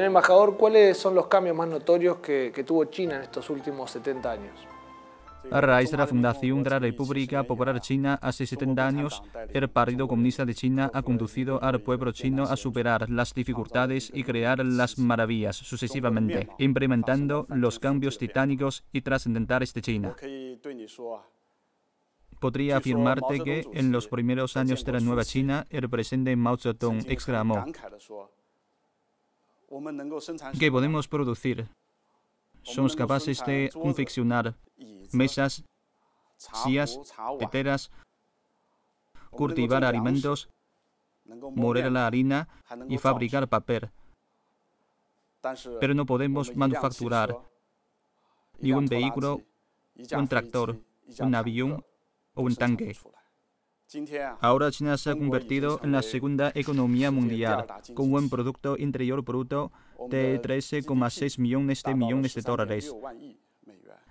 Señor embajador, ¿cuáles son los cambios más notorios que, que tuvo China en estos últimos 70 años? A raíz de la fundación de la República Popular China hace 70 años, el Partido Comunista de China ha conducido al pueblo chino a superar las dificultades y crear las maravillas sucesivamente, implementando los cambios titánicos y trascendentales de China. Podría afirmarte que en los primeros años de la nueva China, el presidente Mao Zedong exclamó, ¿Qué podemos producir. Somos capaces de confeccionar mesas, sillas, teteras, cultivar alimentos, moler la harina y fabricar papel. Pero no podemos manufacturar ni un vehículo, un tractor, un avión o un tanque. Ahora China se ha convertido en la segunda economía mundial, con un Producto Interior Bruto de 13,6 millones de millones de dólares,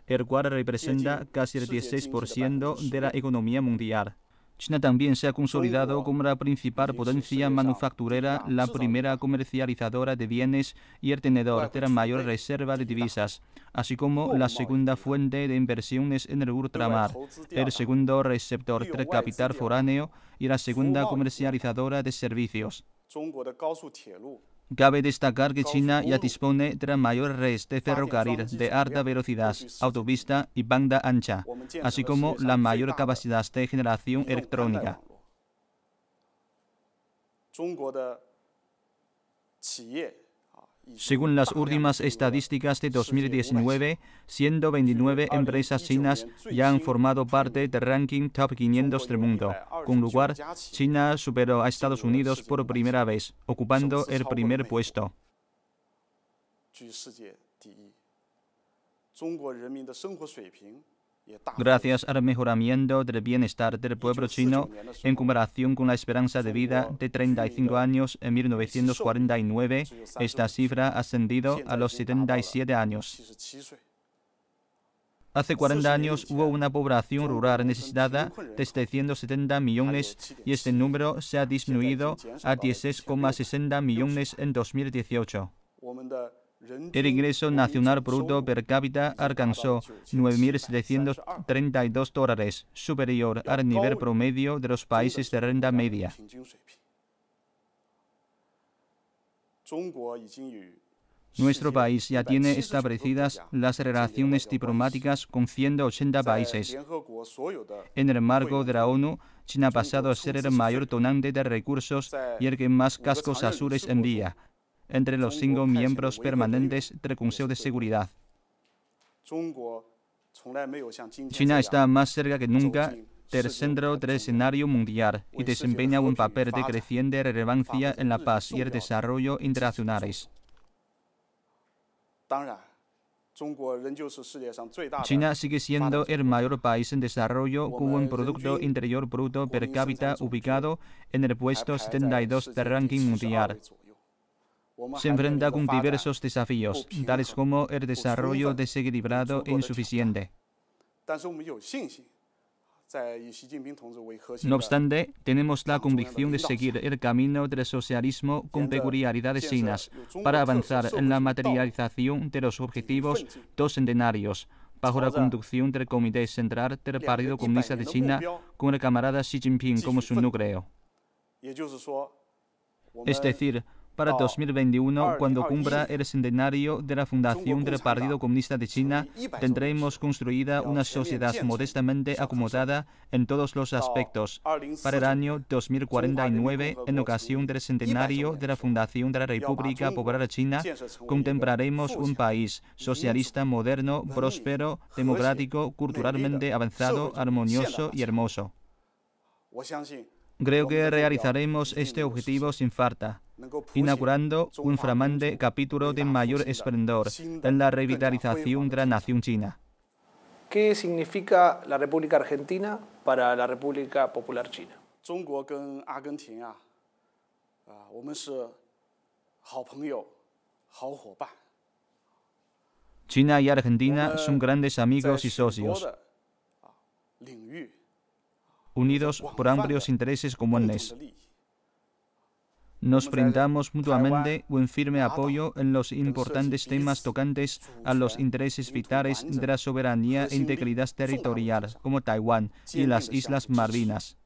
el cual representa casi el 16% de la economía mundial. China también se ha consolidado como la principal potencia manufacturera, la primera comercializadora de bienes y el tenedor de la mayor reserva de divisas, así como la segunda fuente de inversiones en el ultramar, el segundo receptor de capital foráneo y la segunda comercializadora de servicios. Cabe destacar que China ya dispone de la mayor red de ferrocarril de alta velocidad, autopista y banda ancha, así como la mayor capacidad de generación electrónica. Según las últimas estadísticas de 2019, 129 empresas chinas ya han formado parte del ranking Top 500 del mundo. Con lugar, China superó a Estados Unidos por primera vez, ocupando el primer puesto gracias al mejoramiento del bienestar del pueblo chino en comparación con la esperanza de vida de 35 años en 1949, esta cifra ha ascendido a los 77 años. Hace 40 años hubo una población rural necesitada de 770 millones y este número se ha disminuido a 16,60 millones en 2018. El ingreso nacional bruto per cápita alcanzó 9.732 dólares, superior al nivel promedio de los países de renta media. Nuestro país ya tiene establecidas las relaciones diplomáticas con 180 países. En el marco de la ONU, China ha pasado a ser el mayor donante de recursos y el que más cascos azules envía, entre los cinco miembros permanentes del Consejo de Seguridad. China está más cerca que nunca del centro del escenario mundial y desempeña un papel de creciente relevancia en la paz y el desarrollo internacionales. China sigue siendo el mayor país en desarrollo con un Producto Interior Bruto per cápita ubicado en el puesto 72 del ranking mundial se enfrenta con diversos desafíos, tales como el desarrollo desequilibrado e insuficiente. No obstante, tenemos la convicción de seguir el camino del socialismo con peculiaridades chinas para avanzar en la materialización de los objetivos dos centenarios, bajo la conducción del Comité Central del Partido Comunista de China, con el camarada Xi Jinping como su núcleo. Es decir, para 2021, cuando cumpla el centenario de la fundación del Partido Comunista de China, tendremos construida una sociedad modestamente acomodada en todos los oh, aspectos. Para el año 2049, en ocasión del centenario de la fundación de la República Popular China, contemplaremos un país socialista moderno, próspero, democrático, culturalmente avanzado, armonioso y hermoso. Creo que realizaremos este objetivo sin falta, inaugurando un flamante capítulo de mayor esplendor en la revitalización de la nación china. ¿Qué significa la República Argentina para la República Popular China? Ah, china y Argentina son grandes amigos y socios unidos por amplios intereses comunes. Nos brindamos mutuamente un firme apoyo en los importantes temas tocantes a los intereses vitales de la soberanía e integridad territorial, como Taiwán y las Islas Marvinas,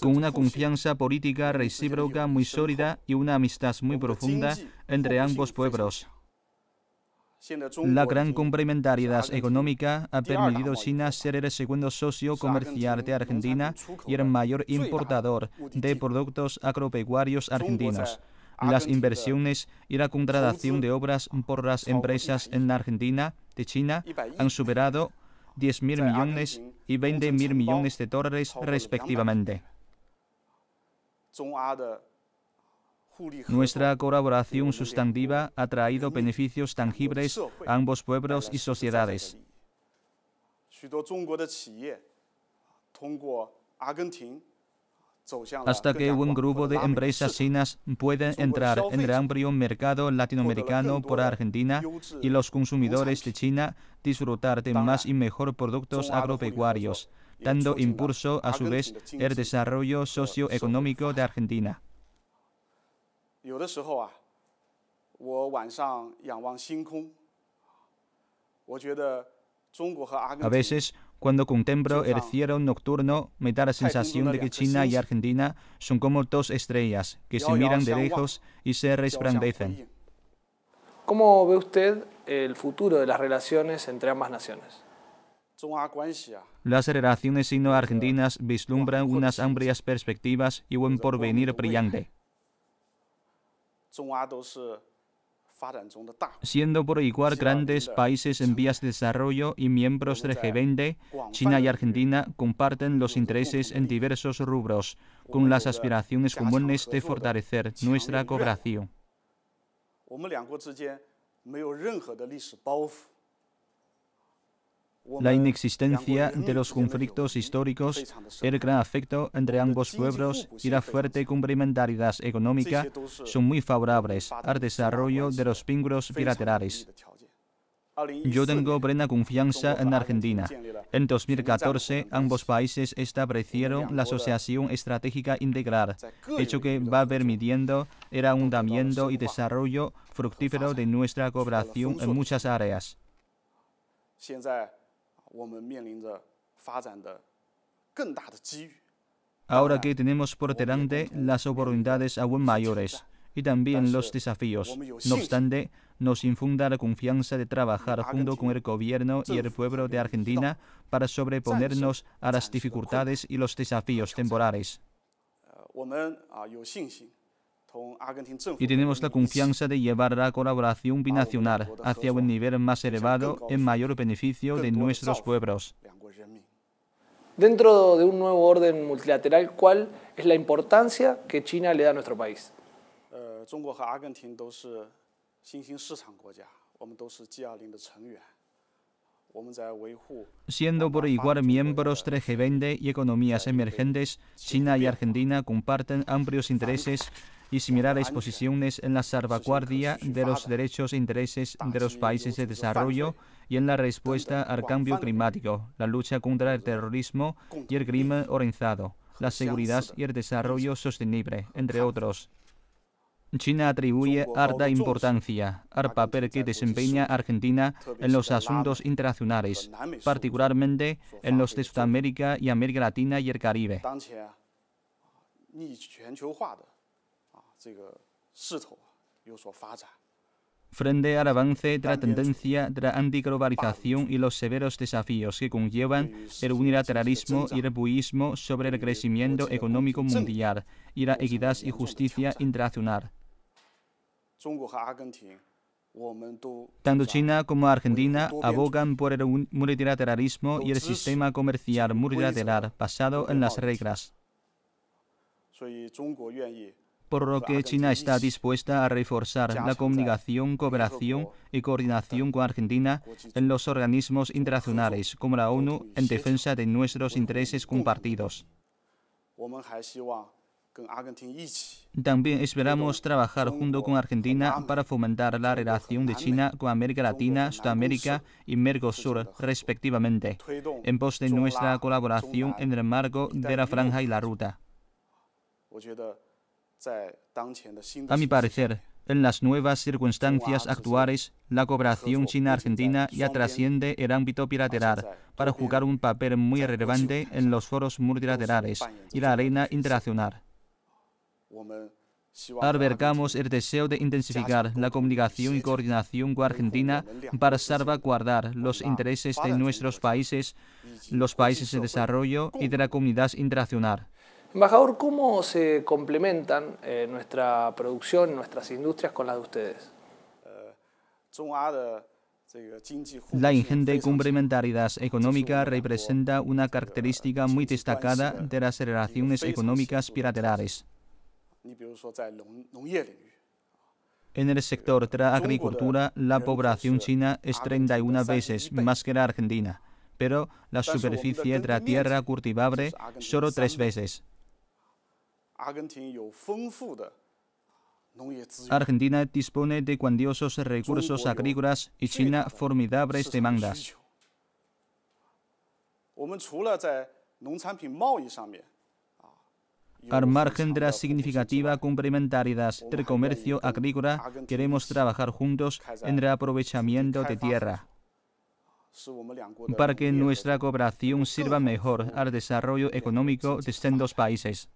Con una confianza política recíproca muy sólida y una amistad muy profunda entre ambos pueblos. La gran complementariedad económica ha permitido a China ser el segundo socio comercial de Argentina y el mayor importador de productos agropecuarios argentinos. Las inversiones y la contratación de obras por las empresas en Argentina de China han superado 10.000 millones y 20.000 millones de dólares respectivamente. Nuestra colaboración sustantiva ha traído beneficios tangibles a ambos pueblos y sociedades. Hasta que un grupo de empresas chinas pueden entrar en el amplio mercado latinoamericano por Argentina y los consumidores de China disfrutar de más y mejor productos agropecuarios, dando impulso a su vez el desarrollo socioeconómico de Argentina. A veces, cuando contemplo el cielo nocturno, me da la sensación de que China y Argentina son como dos estrellas que se miran de lejos y se resplandecen. ¿Cómo ve usted el futuro de las relaciones entre ambas naciones? Las relaciones sino-argentinas vislumbran unas amplias perspectivas y un porvenir brillante. Siendo por igual grandes países en vías de desarrollo y miembros de G20, China y Argentina comparten los intereses en diversos rubros, con las aspiraciones comunes de fortalecer nuestra cooperación la inexistencia de los conflictos históricos, el gran afecto entre ambos pueblos y la fuerte complementariedad económica son muy favorables al desarrollo de los vínculos bilaterales. Yo tengo plena confianza en Argentina. En 2014, ambos países establecieron la Asociación Estratégica Integral, hecho que va permitiendo el ahondamiento y desarrollo fructífero de nuestra cooperación en muchas áreas. Ahora que tenemos por delante las oportunidades aún mayores y también los desafíos. No obstante, nos infunda la confianza de trabajar junto con el gobierno y el pueblo de Argentina para sobreponernos a las dificultades y los desafíos temporales y tenemos la confianza de llevar la colaboración binacional hacia un nivel más elevado en mayor beneficio de nuestros pueblos. Pues, Dentro de un nuevo orden multilateral, ¿cuál es la importancia que China le da a nuestro país? Eh, Siendo por igual miembros 3G20 y economías emergentes, China y Argentina comparten amplios intereses y similares posiciones en la salvaguardia de los derechos e intereses de los países de desarrollo y en la respuesta al cambio climático, la lucha contra el terrorismo y el crimen organizado, la seguridad y el desarrollo sostenible, entre otros. China atribuye harta importancia al papel que desempeña Argentina en los asuntos internacionales, particularmente en los de Sudamérica y América Latina y el Caribe frente al avance de la tendencia de la antiglobalización y los severos desafíos que conllevan el unilateralismo y el buismo sobre el crecimiento económico mundial y la equidad y justicia internacional. Tanto China como Argentina abogan por el multilateralismo y el sistema comercial multilateral basado en las reglas por lo que China está dispuesta a reforzar la comunicación, cooperación y coordinación con Argentina en los organismos internacionales como la ONU en defensa de nuestros intereses compartidos. También esperamos trabajar junto con Argentina para fomentar la relación de China con América Latina, Sudamérica y Mercosur, respectivamente, en pos de nuestra colaboración en el marco de la franja y la ruta. A mi parecer, en las nuevas circunstancias actuales, la cooperación China-Argentina ya trasciende el ámbito bilateral para jugar un papel muy relevante en los foros multilaterales y la arena internacional. Albergamos el deseo de intensificar la comunicación y coordinación con Argentina para salvaguardar los intereses de nuestros países, los países de desarrollo y de la comunidad internacional. Embajador, ¿cómo se complementan eh, nuestra producción, nuestras industrias con las de ustedes? Eh, eh, la ingente complementariedad económica representa una característica muy destacada de las relaciones económicas bilaterales. En el sector de la agricultura, la población china es 31 veces más que la argentina, pero la superficie de la tierra cultivable solo tres veces. Argentina dispone de cuantiosos recursos agrícolas y China formidables demandas. Al margen de la significativa complementariedad del comercio agrícola, queremos trabajar juntos en el aprovechamiento de tierra para que nuestra cooperación sirva mejor al desarrollo económico de estos dos países.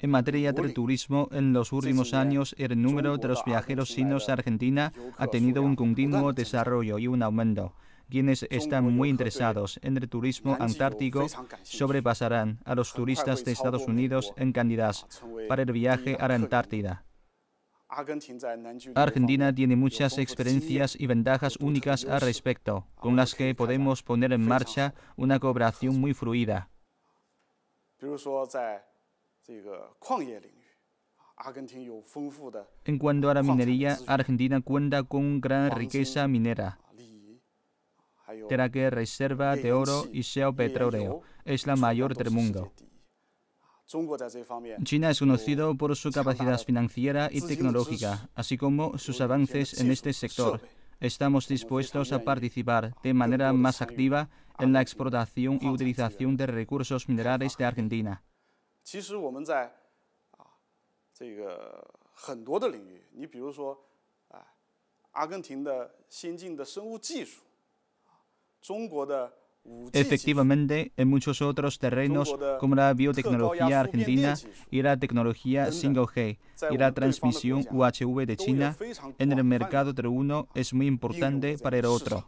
En materia del turismo, en los últimos años el número de los viajeros chinos a Argentina ha tenido un continuo desarrollo y un aumento. Quienes están muy interesados en el turismo antártico sobrepasarán a los turistas de Estados Unidos en candidatos para el viaje a la Antártida. Argentina tiene muchas experiencias y ventajas únicas al respecto, con las que podemos poner en marcha una cooperación muy fluida. En cuanto a la minería, Argentina cuenta con gran riqueza minera, de que reserva de oro y seo petróleo es la mayor del mundo. China es conocido por su capacidad financiera y tecnológica, así como sus avances en este sector estamos dispuestos a participar de manera más activa en la explotación y utilización de recursos minerales de Argentina. Argentina Efectivamente, en muchos otros terrenos, eh, como la biotecnología argentina y la tecnología 5G y la transmisión UHV de China, en el mercado de uno es muy importante para el otro.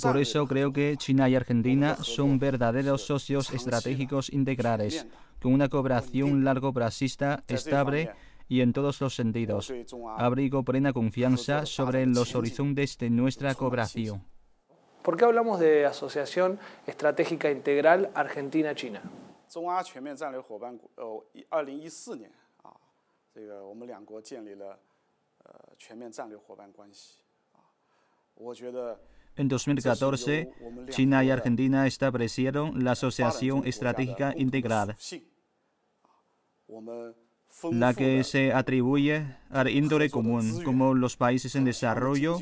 Por eso creo que China y Argentina son verdaderos socios estratégicos integrales, con una cooperación largo brasista estable y en todos los sentidos. Abrigo plena confianza sobre los horizontes de nuestra cooperación. ¿Por qué hablamos de Asociación Estratégica Integral Argentina-China? En 2014, China y ah, Argentina establecieron la Asociación Estratégica Integral la que se atribuye al índole común, como los países en desarrollo,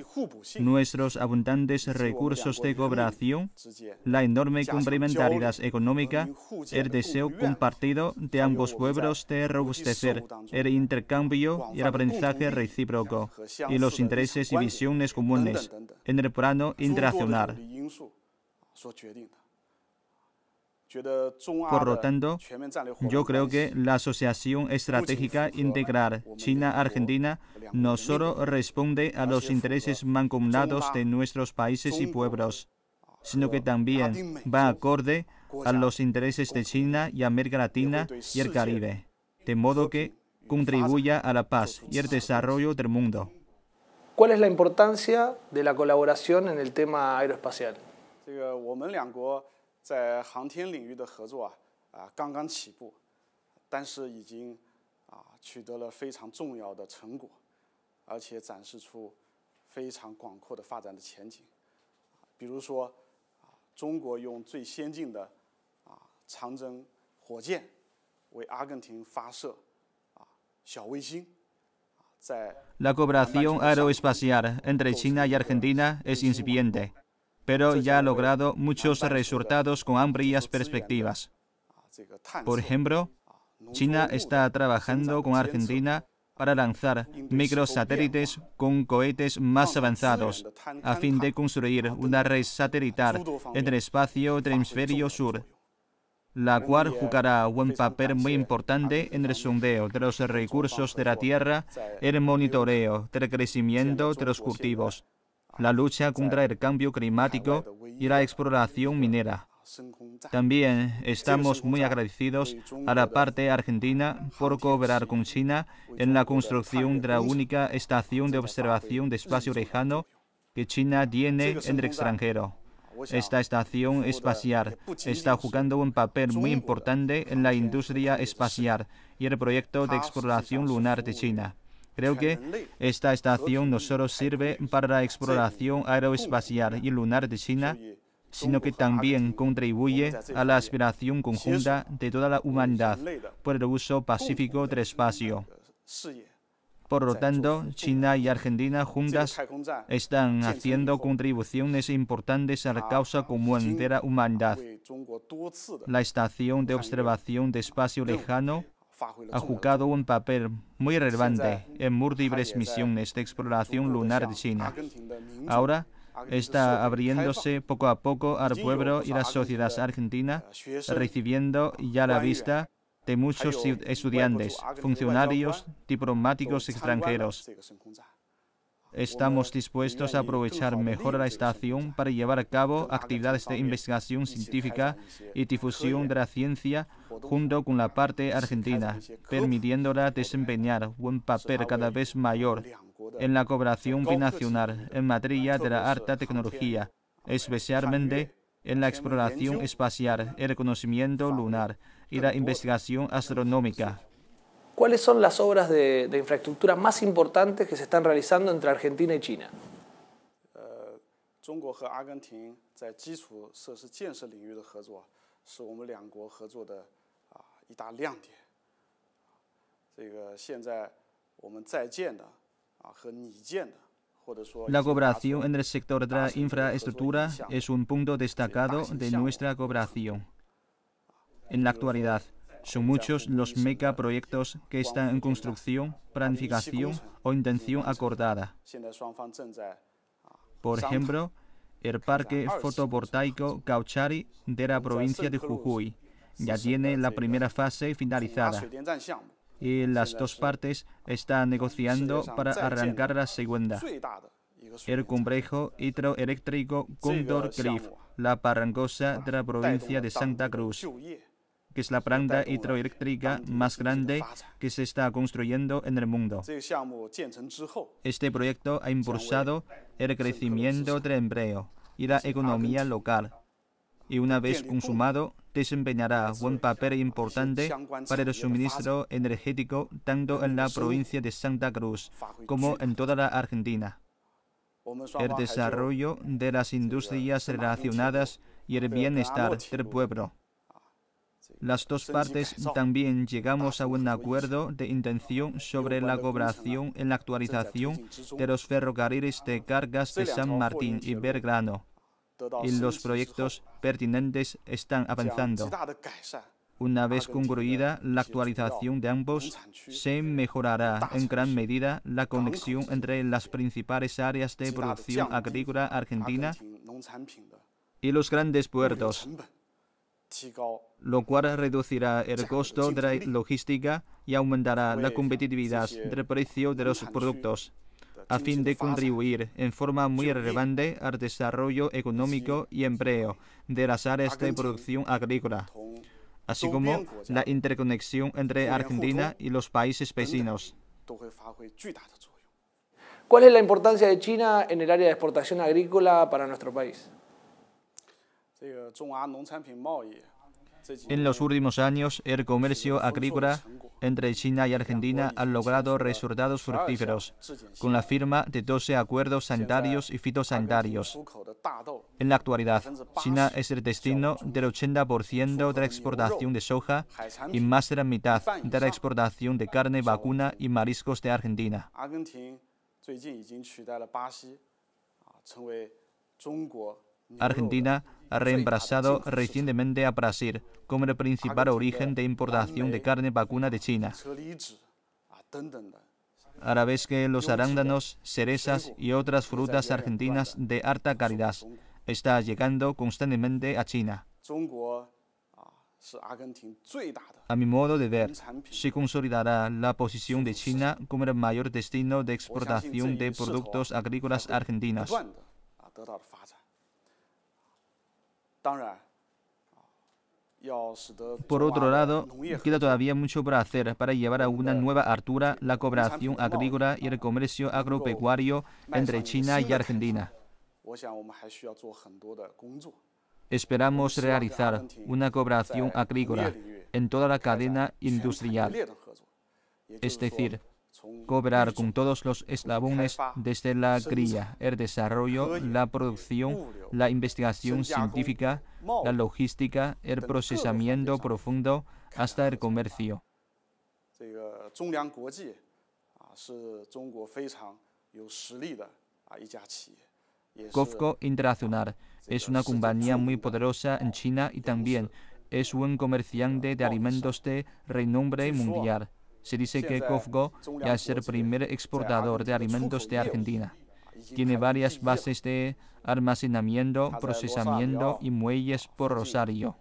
nuestros abundantes recursos de cobración, la enorme complementariedad económica, el deseo compartido de ambos pueblos de robustecer, el intercambio y el aprendizaje recíproco, y los intereses y visiones comunes en el plano internacional. Por lo tanto, yo creo que la Asociación Estratégica Integral China-Argentina no solo responde a los intereses mancomunados de nuestros países y pueblos, sino que también va acorde a los intereses de China y América Latina y el Caribe, de modo que contribuya a la paz y el desarrollo del mundo. ¿Cuál es la importancia de la colaboración en el tema aeroespacial? 在航天领域的合作啊，啊刚刚起步，但是已经啊取得了非常重要的成果，而且展示出非常广阔的发展的前景。比如说，啊中国用最先进的啊长征火箭为阿根廷发射啊小卫星，在。pero ya ha logrado muchos resultados con amplias perspectivas. Por ejemplo, China está trabajando con Argentina para lanzar microsatélites con cohetes más avanzados, a fin de construir una red satelital en el espacio del hemisferio sur, la cual jugará un papel muy importante en el sondeo de los recursos de la Tierra, el monitoreo del crecimiento de los cultivos la lucha contra el cambio climático y la exploración minera. También estamos muy agradecidos a la parte argentina por cooperar con China en la construcción de la única estación de observación de espacio lejano que China tiene en el extranjero. Esta estación espacial está jugando un papel muy importante en la industria espacial y el proyecto de exploración lunar de China. Creo que esta estación no solo sirve para la exploración aeroespacial y lunar de China, sino que también contribuye a la aspiración conjunta de toda la humanidad por el uso pacífico del espacio. Por lo tanto, China y Argentina juntas están haciendo contribuciones importantes a la causa común de la humanidad. La estación de observación de espacio lejano ha jugado un papel muy relevante en múltiples misiones de exploración lunar de China. Ahora está abriéndose poco a poco al pueblo pues, y las sociedades argentinas, recibiendo ya la vista de muchos estudiantes, funcionarios, diplomáticos extranjeros. Estamos dispuestos a aprovechar mejor la estación para llevar a cabo actividades de investigación científica y difusión de la ciencia junto con la parte argentina, permitiéndola desempeñar un papel cada vez mayor en la cooperación binacional en materia de la alta tecnología, especialmente en la exploración espacial, el reconocimiento lunar y la investigación astronómica. ¿Cuáles son las obras de, infraestructura más importantes que se están realizando entre Argentina y China? La cooperación en el sector de la infraestructura es un punto destacado de nuestra cooperación en la actualidad. Son muchos los megaproyectos que están en construcción, planificación o intención acordada. Por ejemplo, el parque fotovoltaico Cauchari de la provincia de Jujuy ya tiene la primera fase finalizada y las dos partes están negociando para arrancar la segunda. El complejo hidroeléctrico Condor Cliff, la parangosa de la provincia de Santa Cruz, que es la planta hidroeléctrica más grande que se está construyendo en el mundo. Este proyecto ha impulsado el crecimiento del empleo y la economía local, y una vez consumado, desempeñará un papel importante para el suministro energético tanto en la provincia de Santa Cruz como en toda la Argentina. El desarrollo de las industrias relacionadas y el bienestar del pueblo las dos partes también llegamos a un acuerdo de intención sobre la cobración en la actualización de los ferrocarriles de cargas de San Martín y Belgrano. Y los proyectos pertinentes están avanzando. Una vez concluida euh, la actualización de ambos, se mejorará en gran medida la conexión entre las principales áreas de producción agrícola argentina y los grandes puertos lo cual reducirá el costo de la logística y aumentará la competitividad del eh. precio de los productos, a fin de contribuir en forma muy relevante al desarrollo económico y empleo de las áreas de producción agrícola, así como pues, la interconexión entre Argentina y los países vecinos. ¿Cuál es la importancia de China en el área de exportación agrícola para nuestro país? En los últimos años, el comercio agrícola entre China y Argentina ha logrado resultados fructíferos, con la firma de 12 acuerdos sanitarios y fitosanitarios. En la actualidad, China es el destino del 80% de la exportación de soja y más de la mitad de la exportación de carne vacuna y mariscos de Argentina. Argentina ha reemplazado recientemente a Brasil como el principal origen de importación de carne vacuna de China. A la vez que los arándanos, cerezas y otras frutas argentinas de alta calidad está llegando constantemente a China. A mi modo de ver, se consolidará la posición de China como el mayor destino de exportación de productos agrícolas argentinos. Por otro lado, queda todavía mucho por hacer para llevar a una nueva altura la cobración agrícola y el comercio agropecuario entre China y Argentina. Esperamos realizar una cobración agrícola en toda la cadena industrial, es decir, cobrar con todos los eslabones desde la cría, el desarrollo, la producción, la investigación científica, la logística, el procesamiento profundo hasta el comercio. Eh, Cofco Internacional es una compañía muy poderosa en China y también es un comerciante de alimentos de renombre mundial. Se dice que Cofgo ya es el ¿eh? primer exportador de alimentos de Argentina. Tiene varias bases de almacenamiento, procesamiento y muelles por Rosario.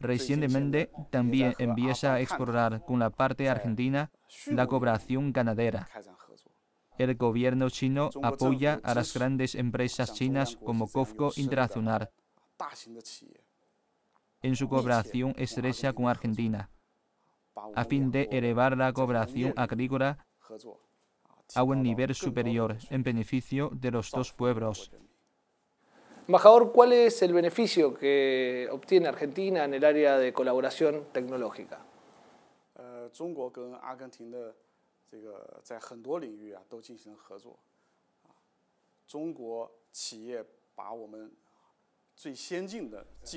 Recientemente también empieza a explorar con la parte argentina la cobración ganadera el gobierno chino apoya a las grandes empresas chinas como COFCO Internacional en su cooperación estrecha con Argentina, a fin de elevar la cooperación agrícola a un nivel superior en beneficio de los dos pueblos. Embajador, ¿cuál es el beneficio que obtiene Argentina en el área de colaboración tecnológica? Eh,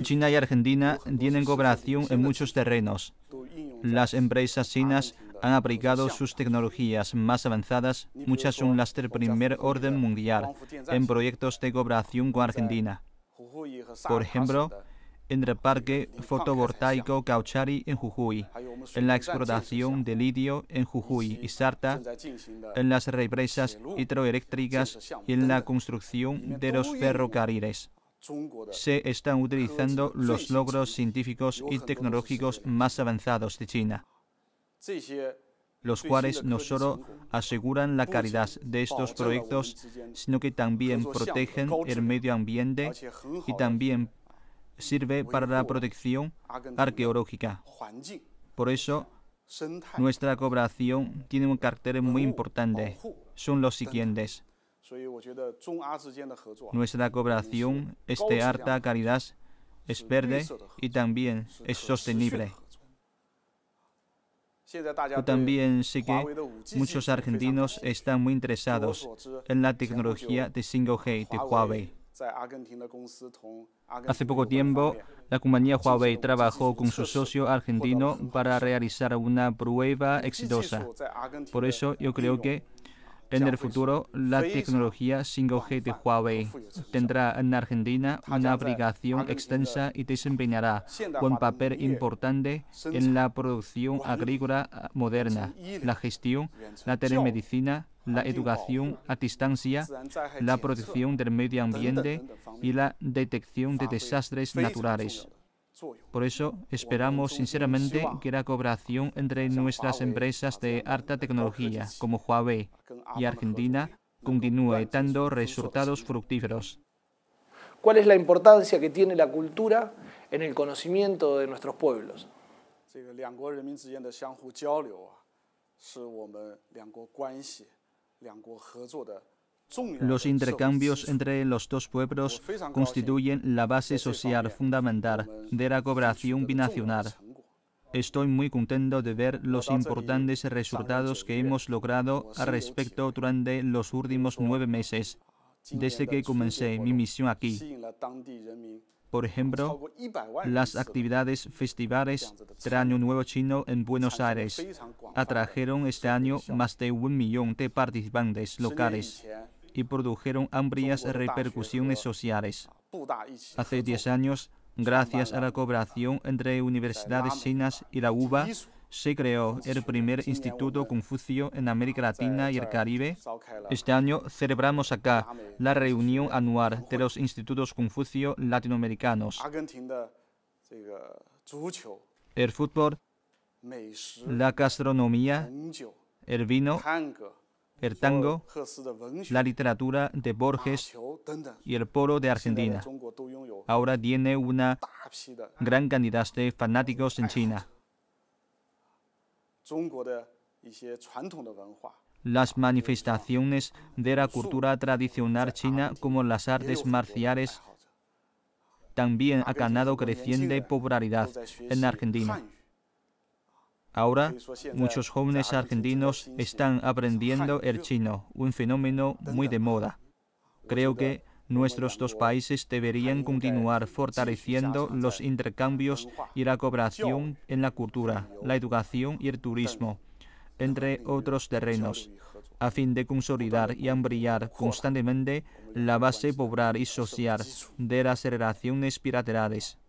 China y Argentina tienen cooperación en muchos terrenos. Las empresas chinas han aplicado sus tecnologías más avanzadas, muchas son las del primer orden mundial, en proyectos de cooperación con Argentina. Por ejemplo, en el Parque Fotovoltaico Cauchari en Jujuy, en la explotación de litio en Jujuy y Sarta, en las represas hidroeléctricas y en la construcción de los ferrocarriles se están utilizando los logros científicos y tecnológicos más avanzados de China, los cuales no solo aseguran la calidad de estos proyectos, sino que también protegen el medio ambiente y también sirve para la protección arqueológica. Por eso, nuestra cooperación tiene un carácter muy importante. Son los siguientes. Nuestra cooperación es de alta calidad, es verde y también es sostenible. Yo también sé que muchos argentinos están muy interesados en la tecnología de 5G de Huawei. Hace poco tiempo, la compañía Huawei trabajó con su socio argentino para realizar una prueba exitosa. Por eso yo creo que en el futuro la tecnología 5G de Huawei tendrá en Argentina una aplicación extensa y desempeñará un papel importante en la producción agrícola ah, moderna, la gestión, la telemedicina, la educación a distancia, la protección del medio ambiente y la detección de desastres naturales. Por eso esperamos sinceramente que la cooperación entre nuestras empresas de alta tecnología como Huawei y Argentina continúe dando resultados fructíferos. ¿Cuál es la importancia que tiene la cultura en el conocimiento de nuestros pueblos? Los intercambios entre los dos pueblos constituyen la base social fundamental de la cooperación binacional. Estoy muy contento de ver los importantes resultados que hemos logrado al respecto durante los últimos nueve meses, desde que comencé mi misión aquí. Por ejemplo, las actividades festivales del Año Nuevo Chino en Buenos Aires atrajeron este año más de un millón de participantes locales y produjeron amplias repercusiones sociales. Ah, Hace 10 años, gracias a la cooperación entre universidades chinas y la UBA, se creó el primer instituto Confucio en América Latina y el Caribe. Este año celebramos acá la reunión anual de los institutos Confucio latinoamericanos. Eh, el fútbol, la gastronomía, el vino, el tango, la literatura de Borges ah, y el polo de Argentina. Ahora tiene una gran cantidad de fanáticos en China. Las manifestaciones de la cultura tradicional china, como las artes marciales, también ha ganado creciente popularidad en Argentina. Ahora, muchos jóvenes argentinos están aprendiendo el chino, un fenómeno muy de moda. Creo que nuestros dos países deberían continuar fortaleciendo los intercambios y la cooperación en la cultura, la educación y el turismo, entre otros terrenos, a fin de consolidar y ampliar constantemente la base popular y social de las relaciones piraterales.